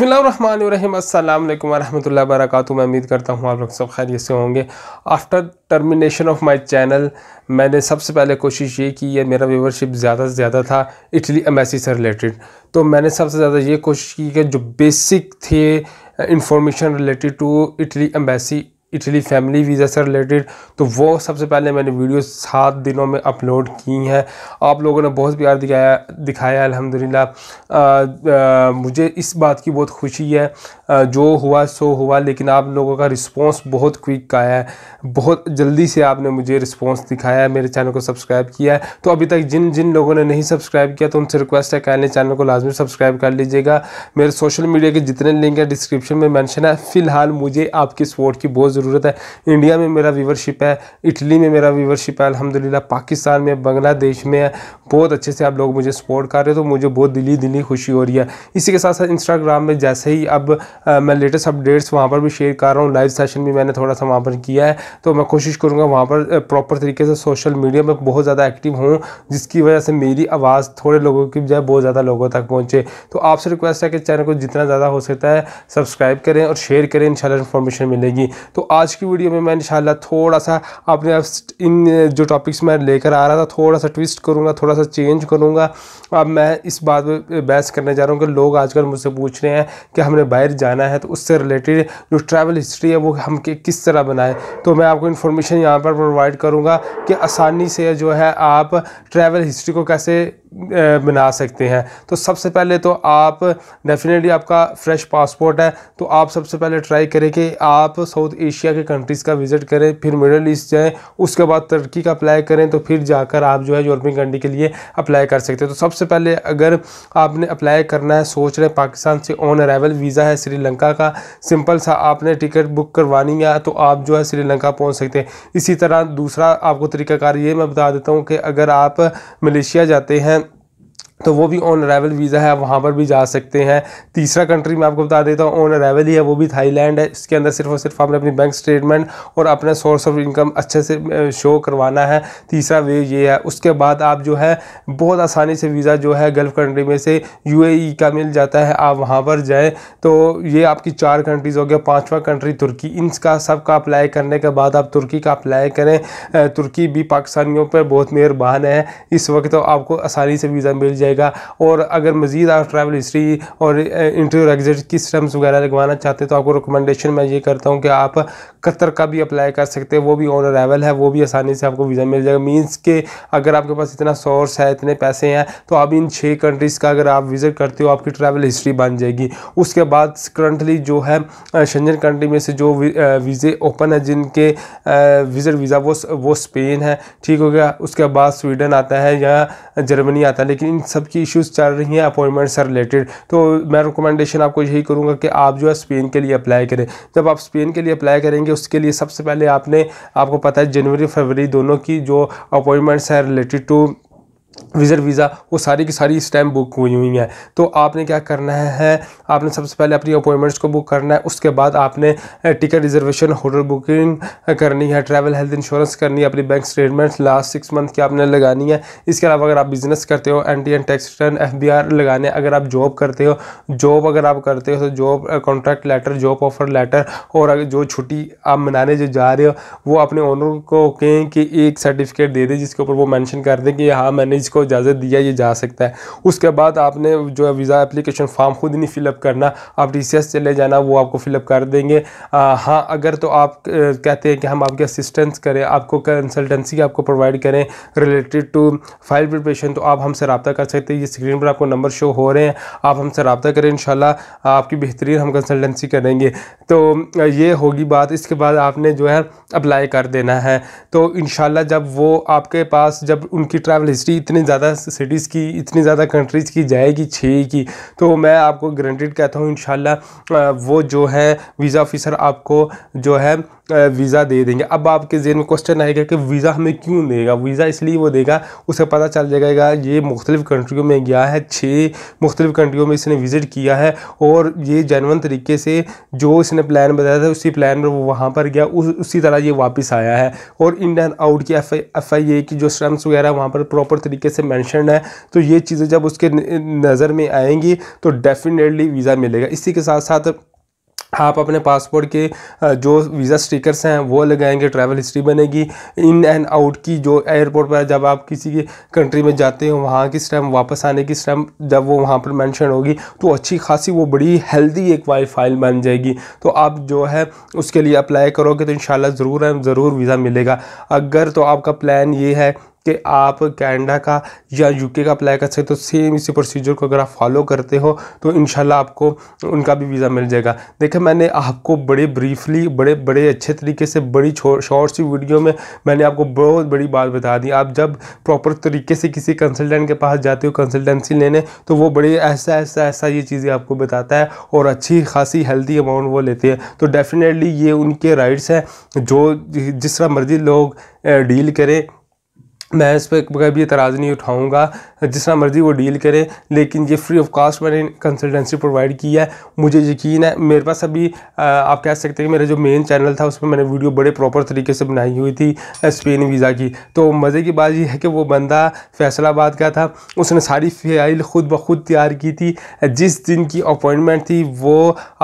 बसमिल अल्लाम वरहमल वरक मैं उम्मीद करता हूँ आप लोग सब खैरियत से होंगे after termination of my channel मैंने सबसे पहले कोशिश ये की है मेरा व्यूवरशिप ज़्यादा से ज़्यादा था इटली एम्बेसी से रिलेटेड तो मैंने सबसे ज़्यादा ये कोशिश की कि जो बेसिक थे information related to Italy embassy Italy family visa से रिलेटेड तो वो सबसे पहले मैंने वीडियो सात दिनों में अपलोड की हैं आप लोगों ने बहुत प्यार दिखाया दिखाया अल्हम्दुलिल्लाह मुझे इस बात की बहुत खुशी है आ, जो हुआ सो हुआ लेकिन आप लोगों का रिस्पांस बहुत क्विक आया है बहुत जल्दी से आपने मुझे रिस्पांस दिखाया है मेरे चैनल को सब्सक्राइब किया है तो अभी तक जिन जिन लोगों ने नहीं सब्सक्राइब किया तो उनसे रिक्वेस्ट है कहने चैनल को लाजमी सब्सक्राइब कर लीजिएगा मेरे सोशल मीडिया के जितने लिंक है डिस्क्रिप्शन में मैंशन है फ़िलहाल मुझे आपकी सपोर्ट की बहुत ज़रूरत है इंडिया में मेरा व्यूवरशिप है इटली में मेरा वीवरशिप है अलहमदिल्ला पाकिस्तान में बांग्लादेश में है बहुत अच्छे से आप लोग मुझे सपोर्ट कर रहे हो तो मुझे बहुत दिली दिली खुशी हो रही है इसी के साथ साथ इंस्टाग्राम में जैसे ही अब आ, मैं लेटेस्ट अपडेट्स वहाँ पर भी शेयर कर रहा हूँ लाइव सेशन भी मैंने थोड़ा सा वहाँ पर किया है तो मैं कोशिश करूँगा वहाँ पर प्रॉपर तरीके से सोशल मीडिया में बहुत ज़्यादा एक्टिव हूँ जिसकी वजह से मेरी आवाज़ थोड़े लोगों की बजाय बहुत ज़्यादा लोगों तक पहुँचे तो आपसे रिक्वेस्ट है कि चैनल को जितना ज़्यादा हो सकता है सब्सक्राइब करें और शेयर करें इन इन्फॉर्मेशन मिलेगी तो आज की वीडियो में मैं इंशाल्लाह थोड़ा सा अपने इन जो टॉपिक्स मैं लेकर आ रहा था थोड़ा सा ट्विस्ट करूँगा थोड़ा सा चेंज करूँगा अब मैं इस बात पर बहस करने जा रहा हूँ कि लोग आजकल मुझसे पूछ रहे हैं कि हमने बाहर जाना है तो उससे रिलेटेड जो ट्रैवल हिस्ट्री है वो हम किस तरह बनाएँ तो मैं आपको इन्फॉर्मेशन यहाँ पर प्रोवाइड करूँगा कि आसानी से जो है आप ट्रैवल हिस्ट्री को कैसे बना सकते हैं तो सबसे पहले तो आप डेफिनेटली आपका फ्रेश पासपोर्ट है तो आप सबसे पहले ट्राई करें कि आप साउथ एशिया एशिया के कंट्रीज़ का विजिट करें फिर मिडल ईस्ट जाएँ उसके बाद तुर्की का अप्लाई करें तो फिर जाकर आप जो है यूरोपियन कंट्री के लिए अप्लाई कर सकते हैं तो सबसे पहले अगर आपने अप्लाई करना है सोच रहे पाकिस्तान से ऑन अराइवल वीज़ा है श्रीलंका का सिंपल सा आपने टिकट बुक करवानी है तो आप जो है श्रीलंका पहुँच सकते हैं इसी तरह दूसरा आपको तरीकाकार ये मैं बता देता हूँ कि अगर आप मलेशिया जाते हैं तो वो भी ऑन अरावल वीज़ा है वहाँ पर भी जा सकते हैं तीसरा कंट्री मैं आपको बता देता हूँ ऑन अरावल ही है वो भी थाईलैंड है इसके अंदर सिर्फ और सिर्फ आपने अपनी बैंक स्टेटमेंट और अपना सोर्स ऑफ इनकम अच्छे से शो करवाना है तीसरा वे ये है उसके बाद आप जो है बहुत आसानी से वीज़ा जो है गल्फ़ कंट्री में से यू e का मिल जाता है आप वहाँ पर जाएँ तो ये आपकी चार कंट्रीज़ हो गया पाँचवा कंट्री तुर्की इनका सबका अप्लाई करने के बाद आप तुर्की का अप्लाई करें तुर्की भी पाकिस्तानियों पर बहुत मेहरबान है इस वक्त तो आपको आसानी से वीज़ा मिल जाए रहेगा और अगर मज़ीद आप ट्रैवल हिस्ट्री और इंटरव्यू एग्जिट की स्टम्स वगैरह लगवाना चाहते हैं तो आपको रिकमेंडेशन मैं ये करता हूँ कि आप कतर का भी अप्लाई कर सकते हैं वो भी ऑन अरावल है वो भी आसानी से आपको वीज़ा मिल जाएगा मीन्स के अगर आपके पास इतना सोर्स है इतने पैसे हैं तो आप इन छः कंट्रीज़ का अगर आप विज़िट करते हो आपकी ट्रैवल हिस्ट्री बन जाएगी उसके बाद करंटली जो है शंजन कंट्री में से जो वीज़े ओपन है जिनके विज़िट वीज़ा वो वो स्पेन है ठीक हो गया उसके बाद स्वीडन आता है या जर्मनी आता है लेकिन इन सब की इश्यूज़ चल रही हैं अपॉइंटमेंट से रिलेटेड तो मैं रिकमेंडेशन आपको यही करूँगा कि आप जो है स्पेन के लिए अप्लाई करें जब आप स्पेन के लिए अप्लाई करेंगे करेंगे उसके लिए सबसे पहले आपने आपको पता है जनवरी फरवरी दोनों की जो अपॉइंटमेंट्स है रिलेटेड टू विज़र वीज़ा वो सारी की सारी इस टाइम बुक हुई हुई हैं तो आपने क्या करना है आपने सबसे पहले अपनी अपॉइंटमेंट्स को बुक करना है उसके बाद आपने टिकट रिजर्वेशन होटल बुकिंग करनी है ट्रैवल हेल्थ इंश्योरेंस करनी है अपनी bank statement last six month की आपने लगानी है इसके अलावा अगर आप बिज़नेस करते हो N T N tax return F B R लगाने अगर आप जॉब करते हो जॉब अगर आप करते हो तो job contract letter job offer letter और जो छुट्टी आप मनाने जो जा रहे हो वो अपने ओनर को कहें कि एक सर्टिफिकेट दे दें जिसके ऊपर वो मैंशन कर दें कि हाँ मैंने साइज़ को इजाज़त दिया ये जा सकता है उसके बाद आपने जो है वीज़ा एप्लीकेशन फॉर्म ख़ुद नहीं फिलअप करना आप टी चले जाना वो आपको फिलअप कर देंगे हाँ अगर तो आप कहते हैं कि हम आपकी असिस्टेंस करें आपको कंसल्टेंसी आपको प्रोवाइड करें रिलेटेड टू फाइल प्रिपरेशन तो आप हमसे रबा कर सकते हैं ये स्क्रीन पर आपको नंबर शो हो रहे हैं आप हमसे रबा करें इन आपकी बेहतरीन हम कंसल्टेंसी करेंगे तो ये होगी बात इसके बाद आपने जो है अप्लाई कर देना है तो इन जब वो आपके पास जब उनकी ट्रैवल हिस्ट्री इतनी ज़्यादा सिटीज़ की इतनी ज़्यादा कंट्रीज़ की जाएगी छः की तो मैं आपको ग्रंटेड कहता हूँ इन वो जो है वीज़ा ऑफिसर आपको जो है वीज़ा दे देंगे अब आपके जेहन में क्वेश्चन आएगा कि वीज़ा हमें क्यों देगा वीज़ा इसलिए वो देगा उसे पता चल जाएगा ये मुख्तलिफ़ कंट्रियों में गया है छः मुख्तलिफ़ कंट्रियों में इसने विज़िट किया है और ये जैनवन तरीके से जो इसने प्लान बताया था उसी प्लान में वो वहाँ पर गया उस उसी तरह ये वापस आया है और इंडियन आउट की एफ एफ आई ए की जो स्टम्प्स वगैरह वहाँ पर प्रॉपर तरीके से मैंशन है तो ये चीज़ें जब उसके नज़र में आएँगी तो डेफिनेटली वीज़ा मिलेगा इसी के साथ साथ आप अपने पासपोर्ट के जो वीज़ा स्टिकर्स हैं वो लगाएंगे ट्रैवल हिस्ट्री बनेगी इन एंड आउट की जो एयरपोर्ट पर जब आप किसी के कंट्री में जाते हो वहाँ की स्टैम्प वापस आने की स्टैम्प जब वो वहाँ पर मेंशन होगी तो अच्छी खासी वो बड़ी हेल्दी एक वाई फाइल बन जाएगी तो आप जो है उसके लिए अप्लाई करोगे तो इन ज़रूर है ज़रूर वीज़ा मिलेगा अगर तो आपका प्लान ये है कि आप कैनेडा का या यूके का अप्लाई कर सकते हो तो सेम इसी प्रोसीजर को अगर आप फॉलो करते हो तो इन आपको उनका भी वीज़ा मिल जाएगा देखिए मैंने आपको बड़े ब्रीफली बड़े बड़े अच्छे तरीके से बड़ी शॉर्ट सी वीडियो में मैंने आपको बहुत बड़ी बात बता दी आप जब प्रॉपर तरीके से किसी कंसल्टेंट के पास जाते हो कंसल्टेंसी लेने तो वो बड़े ऐसा ऐसा ऐसा ये चीज़ें आपको बताता है और अच्छी खासी हेल्दी अमाउंट वो लेते हैं तो डेफिनेटली ये उनके राइट्स हैं जो जिस तरह मर्जी लोग डील करें मैं इस पर कभी एतराज़ नहीं उठाऊँगा जिस तरह मर्ज़ी वो डील करे लेकिन ये फ्री ऑफ कास्ट मैंने कंसल्टेंसी प्रोवाइड की है मुझे यकीन है मेरे पास अभी आप कह सकते हैं कि मेरा जो मेन चैनल था उसमें मैंने वीडियो बड़े प्रॉपर तरीके से बनाई हुई थी स्पेन वीज़ा की तो मज़े की बात यह है कि वो बंदा फैसलाबाद का था उसने सारी फाइल खुद ब खुद तैयार की थी जिस दिन की अपॉइंटमेंट थी वो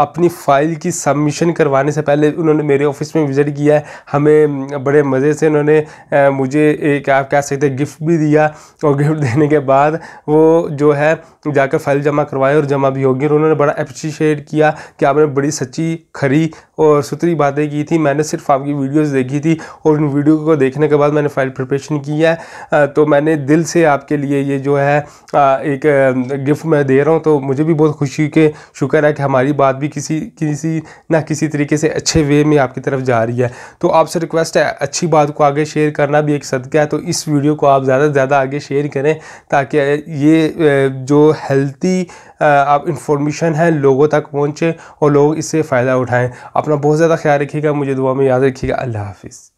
अपनी फ़ाइल की सबमिशन करवाने से पहले उन्होंने मेरे ऑफिस में विज़िट किया है हमें बड़े मज़े से उन्होंने मुझे एक आप कह सकते गिफ्ट भी दिया और गिफ्ट देने के बाद वो जो है जाकर फाइल जमा करवाए और जमा भी होगी और उन्होंने बड़ा अप्रिशिएट किया कि आपने बड़ी सच्ची खरी और सुथरी बातें की थी मैंने सिर्फ आपकी वीडियोस देखी थी और उन वीडियो को देखने के बाद मैंने फाइल प्रिपरेशन की है तो मैंने दिल से आपके लिए ये जो है एक गिफ्ट मैं दे रहा हूँ तो मुझे भी बहुत खुशी के शुक्र है कि हमारी बात भी किसी किसी ना किसी तरीके से अच्छे वे में आपकी तरफ जा रही है तो आपसे रिक्वेस्ट है अच्छी बात को आगे शेयर करना भी एक सदका है तो इस वीडियो को आप ज़्यादा से ज़्यादा आगे शेयर करें ताकि ये जो हेल्थी आप इंफॉर्मेशन है लोगों तक पहुँचे और लोग इससे फ़ायदा उठाएँ अपना बहुत ज़्यादा ख्याल रखिएगा मुझे दुआ में याद रखिएगा अल्लाह हाफिज़